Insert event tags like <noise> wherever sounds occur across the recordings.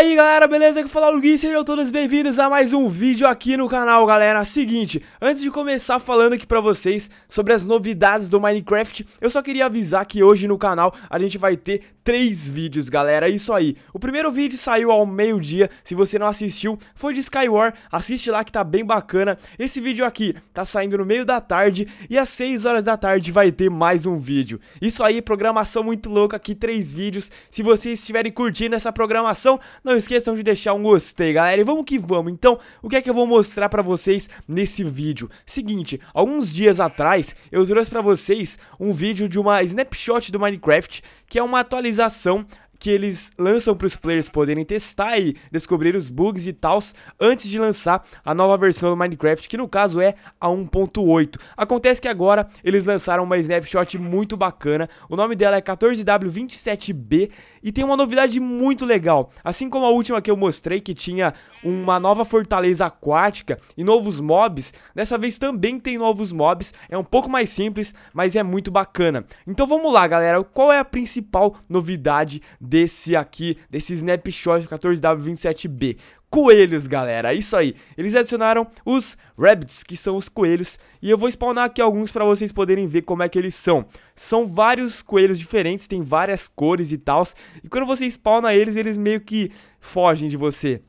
aí galera, beleza? Aqui fala o sejam todos bem-vindos a mais um vídeo aqui no canal, galera. Seguinte, antes de começar falando aqui pra vocês sobre as novidades do Minecraft, eu só queria avisar que hoje no canal a gente vai ter três vídeos, galera, é isso aí. O primeiro vídeo saiu ao meio-dia, se você não assistiu, foi de Skywar, assiste lá que tá bem bacana. Esse vídeo aqui tá saindo no meio da tarde e às 6 horas da tarde vai ter mais um vídeo. Isso aí, programação muito louca aqui, três vídeos. Se vocês estiverem curtindo essa programação, não não esqueçam de deixar um gostei, galera. E vamos que vamos. Então, o que é que eu vou mostrar pra vocês nesse vídeo? Seguinte, alguns dias atrás, eu trouxe pra vocês um vídeo de uma snapshot do Minecraft, que é uma atualização que eles lançam para os players poderem testar e descobrir os bugs e tals antes de lançar a nova versão do Minecraft, que no caso é a 1.8. Acontece que agora eles lançaram uma snapshot muito bacana, o nome dela é 14W27B e tem uma novidade muito legal. Assim como a última que eu mostrei, que tinha uma nova fortaleza aquática e novos mobs, dessa vez também tem novos mobs, é um pouco mais simples, mas é muito bacana. Então vamos lá, galera, qual é a principal novidade desse aqui, desse snapshot 14W27B. Coelhos, galera, é isso aí. Eles adicionaram os rabbits, que são os coelhos, e eu vou spawnar aqui alguns para vocês poderem ver como é que eles são. São vários coelhos diferentes, tem várias cores e tals, e quando você spawna eles, eles meio que fogem de você.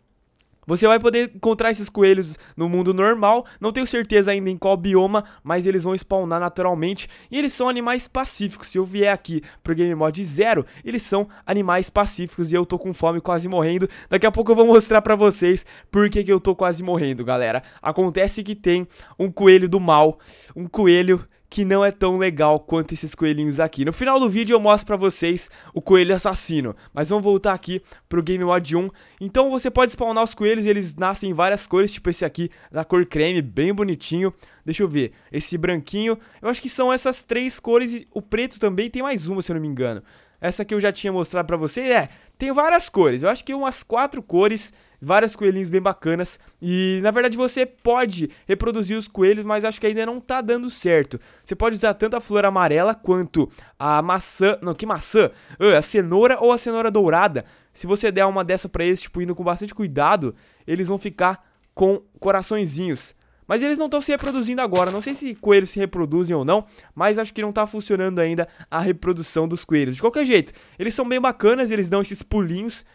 Você vai poder encontrar esses coelhos no mundo normal, não tenho certeza ainda em qual bioma, mas eles vão spawnar naturalmente e eles são animais pacíficos. Se eu vier aqui pro Game Mod zero, eles são animais pacíficos e eu tô com fome quase morrendo. Daqui a pouco eu vou mostrar pra vocês por que, que eu tô quase morrendo, galera. Acontece que tem um coelho do mal, um coelho que não é tão legal quanto esses coelhinhos aqui. No final do vídeo eu mostro pra vocês o coelho assassino, mas vamos voltar aqui pro Game Watch 1. Então você pode spawnar os coelhos e eles nascem em várias cores, tipo esse aqui da cor creme, bem bonitinho. Deixa eu ver, esse branquinho, eu acho que são essas três cores e o preto também tem mais uma, se eu não me engano. Essa que eu já tinha mostrado pra vocês, é, tem várias cores, eu acho que umas quatro cores vários coelhinhos bem bacanas. E na verdade você pode reproduzir os coelhos, mas acho que ainda não tá dando certo. Você pode usar tanto a flor amarela quanto a maçã. Não, que maçã? Ah, a cenoura ou a cenoura dourada. Se você der uma dessa pra eles, tipo, indo com bastante cuidado, eles vão ficar com coraçõezinhos. Mas eles não estão se reproduzindo agora. Não sei se coelhos se reproduzem ou não, mas acho que não está funcionando ainda a reprodução dos coelhos. De qualquer jeito, eles são bem bacanas, eles dão esses pulinhos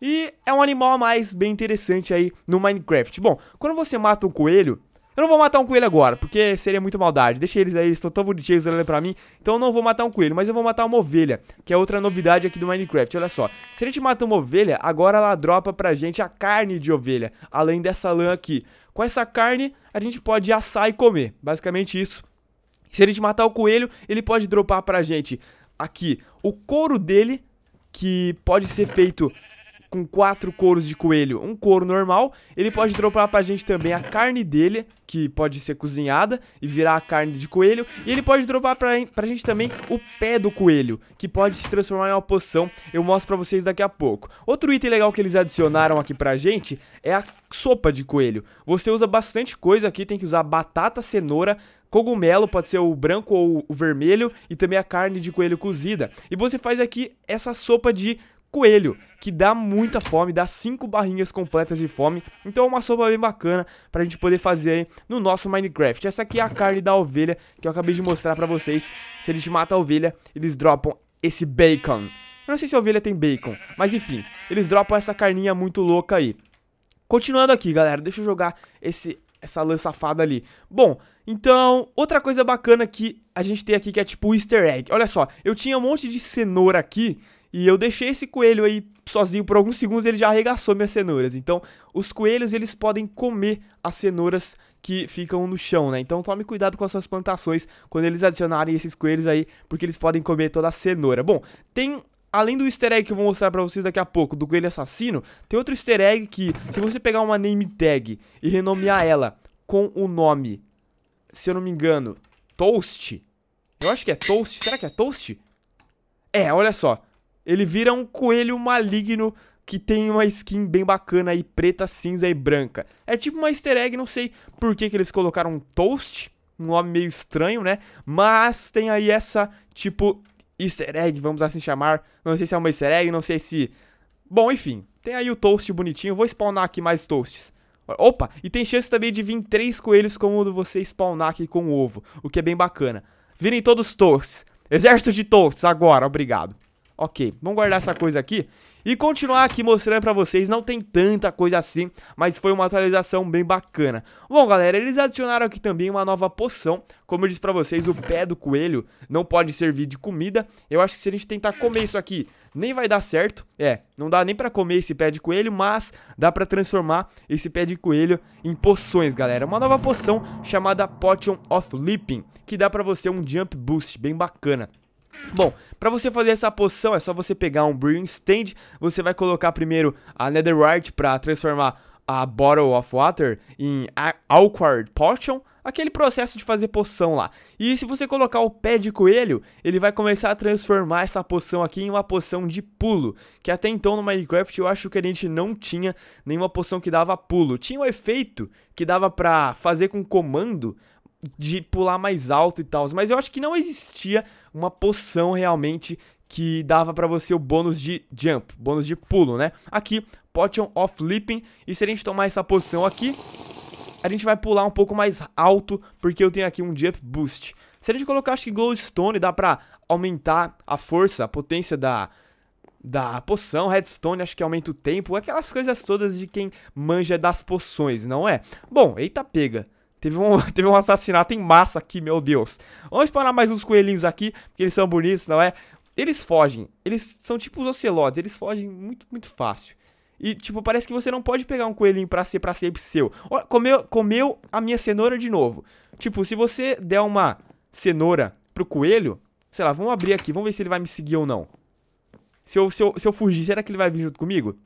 e é um animal a mais bem interessante aí no Minecraft. Bom, quando você mata um coelho, eu não vou matar um coelho agora, porque seria muito maldade. Deixa eles aí, eles estão tão bonitinhos olhando pra mim. Então eu não vou matar um coelho, mas eu vou matar uma ovelha, que é outra novidade aqui do Minecraft. Olha só, se a gente mata uma ovelha, agora ela dropa pra gente a carne de ovelha, além dessa lã aqui. Com essa carne, a gente pode assar e comer. Basicamente isso. Se a gente matar o coelho, ele pode dropar pra gente aqui o couro dele, que pode ser feito com quatro couros de coelho, um couro normal. Ele pode dropar pra gente também a carne dele, que pode ser cozinhada e virar a carne de coelho. E ele pode dropar pra, pra gente também o pé do coelho, que pode se transformar em uma poção. Eu mostro pra vocês daqui a pouco. Outro item legal que eles adicionaram aqui pra gente é a sopa de coelho. Você usa bastante coisa aqui, tem que usar batata, cenoura, cogumelo, pode ser o branco ou o vermelho, e também a carne de coelho cozida. E você faz aqui essa sopa de coelho, que dá muita fome, dá 5 barrinhas completas de fome. Então é uma sopa bem bacana pra gente poder fazer aí no nosso Minecraft. Essa aqui é a carne da ovelha que eu acabei de mostrar pra vocês. Se a gente mata a ovelha, eles dropam esse bacon. Eu não sei se a ovelha tem bacon, mas enfim, eles dropam essa carninha muito louca aí. Continuando aqui, galera, deixa eu jogar esse essa lã safada ali. Bom, então, outra coisa bacana que a gente tem aqui que é tipo easter egg. Olha só, eu tinha um monte de cenoura aqui e eu deixei esse coelho aí sozinho por alguns segundos, ele já arregaçou minhas cenouras. Então, os coelhos eles podem comer as cenouras que ficam no chão, né? Então tome cuidado com as suas plantações quando eles adicionarem esses coelhos aí, porque eles podem comer toda a cenoura. Bom, tem além do easter egg que eu vou mostrar pra vocês daqui a pouco, do coelho assassino, tem outro easter egg que, se você pegar uma name tag e renomear ela com o nome, se eu não me engano, Toast, eu acho que é Toast, será que é Toast? É, olha só, ele vira um coelho maligno que tem uma skin bem bacana aí, preta, cinza e branca. É tipo uma easter egg, não sei por que, que eles colocaram um toast, um nome meio estranho, né? Mas tem aí essa, tipo, easter egg, vamos assim chamar. Não sei se é uma easter egg, não sei se... Bom, enfim, tem aí o toast bonitinho, vou spawnar aqui mais toasts. Opa, e tem chance também de vir três coelhos como você spawnar aqui com o ovo, o que é bem bacana. Virem todos toasts. Exército de toasts, agora, obrigado. Ok, vamos guardar essa coisa aqui e continuar aqui mostrando pra vocês, não tem tanta coisa assim, mas foi uma atualização bem bacana. Bom, galera, eles adicionaram aqui também uma nova poção, como eu disse pra vocês, o pé do coelho não pode servir de comida, eu acho que se a gente tentar comer isso aqui, nem vai dar certo, é, não dá nem pra comer esse pé de coelho, mas dá pra transformar esse pé de coelho em poções, galera. Uma nova poção chamada Potion of Leaping, que dá pra você um Jump Boost, bem bacana. Bom, para você fazer essa poção é só você pegar um Brewing Stand, você vai colocar primeiro a Netherite para transformar a Bottle of Water em Awkward Potion, aquele processo de fazer poção lá. E se você colocar o pé de coelho, ele vai começar a transformar essa poção aqui em uma poção de pulo, que até então no Minecraft eu acho que a gente não tinha nenhuma poção que dava pulo. Tinha o um efeito que dava pra fazer com comando de pular mais alto e tal, mas eu acho que não existia uma poção realmente que dava para você o bônus de jump, bônus de pulo, né? Aqui, Potion of Leaping, e se a gente tomar essa poção aqui, a gente vai pular um pouco mais alto, porque eu tenho aqui um jump boost. Se a gente colocar, acho que glowstone, dá pra aumentar a força, a potência da, da poção, redstone, acho que aumenta o tempo, aquelas coisas todas de quem manja das poções, não é? Bom, eita pega. Teve um, <laughs> teve um assassinato em massa aqui, meu Deus. Vamos explorar mais uns coelhinhos aqui, porque eles são bonitos, não é? Eles fogem. Eles são tipo os ocelotes, eles fogem muito, muito fácil. E, tipo, parece que você não pode pegar um coelhinho pra ser pra ser seu. Comeu, comeu a minha cenoura de novo. Tipo, se você der uma cenoura pro coelho, sei lá, vamos abrir aqui, vamos ver se ele vai me seguir ou não. Se eu, se eu, se eu fugir, será que ele vai vir junto comigo?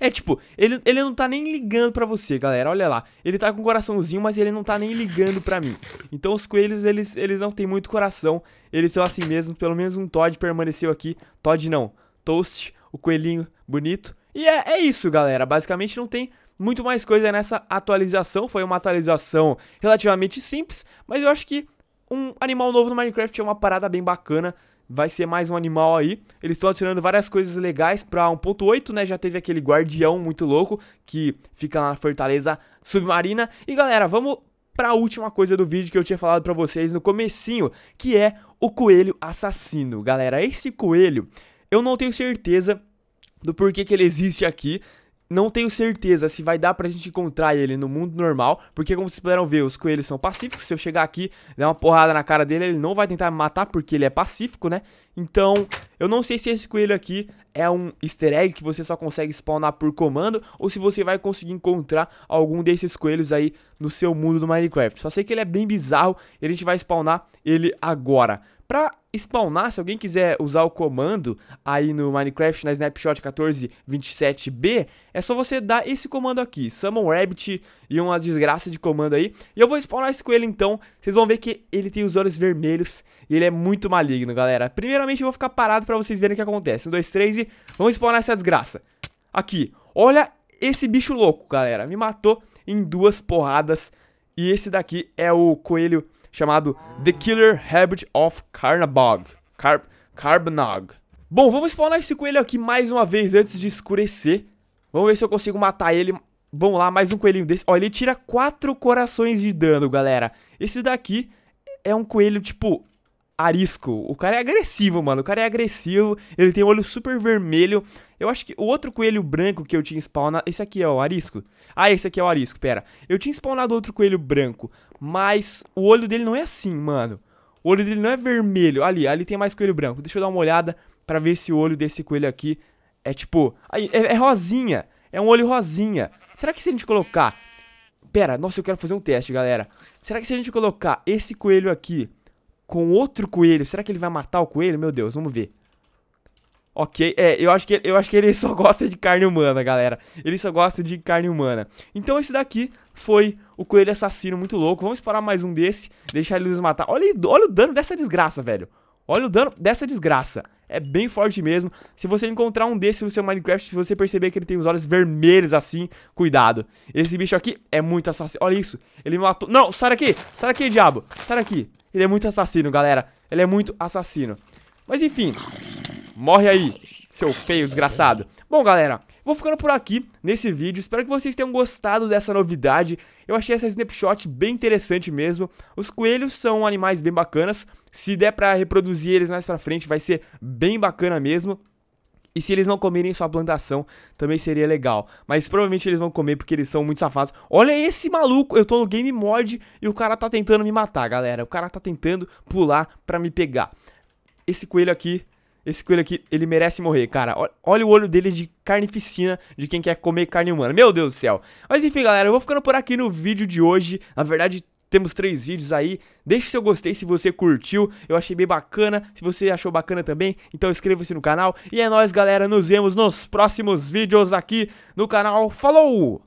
É tipo, ele, ele não tá nem ligando para você, galera. Olha lá. Ele tá com um coraçãozinho, mas ele não tá nem ligando para mim. Então os coelhos, eles, eles não têm muito coração. Eles são assim mesmo. Pelo menos um Todd permaneceu aqui. Todd não. Toast, o coelhinho bonito. E é, é isso, galera. Basicamente não tem muito mais coisa nessa atualização. Foi uma atualização relativamente simples, mas eu acho que um animal novo no Minecraft é uma parada bem bacana vai ser mais um animal aí. Eles estão adicionando várias coisas legais para 1.8, né? Já teve aquele guardião muito louco que fica lá na fortaleza submarina. E galera, vamos para a última coisa do vídeo que eu tinha falado para vocês no comecinho, que é o coelho assassino. Galera, esse coelho, eu não tenho certeza do porquê que ele existe aqui, não tenho certeza se vai dar pra gente encontrar ele no mundo normal, porque como vocês puderam ver, os coelhos são pacíficos. Se eu chegar aqui, dar uma porrada na cara dele, ele não vai tentar me matar porque ele é pacífico, né? Então, eu não sei se esse coelho aqui é um easter egg que você só consegue spawnar por comando, ou se você vai conseguir encontrar algum desses coelhos aí no seu mundo do Minecraft. Só sei que ele é bem bizarro e a gente vai spawnar ele agora. Pra spawnar, se alguém quiser usar o comando aí no Minecraft na Snapshot 1427B, é só você dar esse comando aqui, Summon Rabbit e uma desgraça de comando aí. E eu vou spawnar esse coelho então, vocês vão ver que ele tem os olhos vermelhos e ele é muito maligno, galera. Primeiramente eu vou ficar parado pra vocês verem o que acontece. 1, 2, 3 e vamos spawnar essa desgraça. Aqui, olha esse bicho louco, galera, me matou em duas porradas. E esse daqui é o coelho chamado The Killer Habit of Carnabog. carb Carbnog. Bom, vamos spawnar esse coelho aqui mais uma vez antes de escurecer. Vamos ver se eu consigo matar ele. Vamos lá, mais um coelhinho desse. Ó, ele tira quatro corações de dano, galera. Esse daqui é um coelho, tipo, arisco. O cara é agressivo, mano. O cara é agressivo. Ele tem um olho super vermelho. Eu acho que o outro coelho branco que eu tinha spawnado. Esse aqui é o arisco? Ah, esse aqui é o arisco, pera. Eu tinha spawnado outro coelho branco. Mas o olho dele não é assim, mano. O olho dele não é vermelho. Ali, ali tem mais coelho branco. Deixa eu dar uma olhada pra ver se o olho desse coelho aqui é tipo. é, é rosinha. É um olho rosinha. Será que se a gente colocar. Pera, nossa, eu quero fazer um teste, galera. Será que se a gente colocar esse coelho aqui com outro coelho. Será que ele vai matar o coelho? Meu Deus, vamos ver. Ok, é, eu acho, que, eu acho que ele só <laughs> gosta de carne humana, galera. Ele só gosta de carne humana. Então esse daqui foi o coelho assassino muito louco. Vamos explorar mais um desse, deixar ele nos matar. Olha, olha o dano dessa desgraça, velho. Olha o dano dessa desgraça. É bem forte mesmo. Se você encontrar um desse no seu Minecraft, se você perceber que ele tem os olhos vermelhos assim, cuidado. Esse bicho aqui é muito assassino. Olha isso. Ele me matou. Não, sai daqui. Sai daqui, diabo. Sai daqui. Ele é muito assassino, galera. Ele é muito assassino. Mas enfim. Morre aí, seu feio desgraçado. Bom, galera. Vou ficando por aqui nesse vídeo, espero que vocês tenham gostado dessa novidade. Eu achei essa snapshot bem interessante mesmo. Os coelhos são animais bem bacanas, se der pra reproduzir eles mais pra frente vai ser bem bacana mesmo. E se eles não comerem sua plantação, também seria legal. Mas provavelmente eles vão comer porque eles são muito safados. Olha esse maluco, eu tô no game mod e o cara tá tentando me matar, galera. O cara tá tentando pular pra me pegar. Esse coelho aqui esse coelho aqui, ele merece morrer, cara. Olha o olho dele de carnificina de quem quer comer carne humana. Meu Deus do céu. Mas enfim, galera, eu vou ficando por aqui no vídeo de hoje. Na verdade, temos três vídeos aí. Deixe seu gostei se você curtiu. Eu achei bem bacana. Se você achou bacana também, então inscreva-se no canal. E é nóis, galera. Nos vemos nos próximos vídeos aqui no canal. Falou!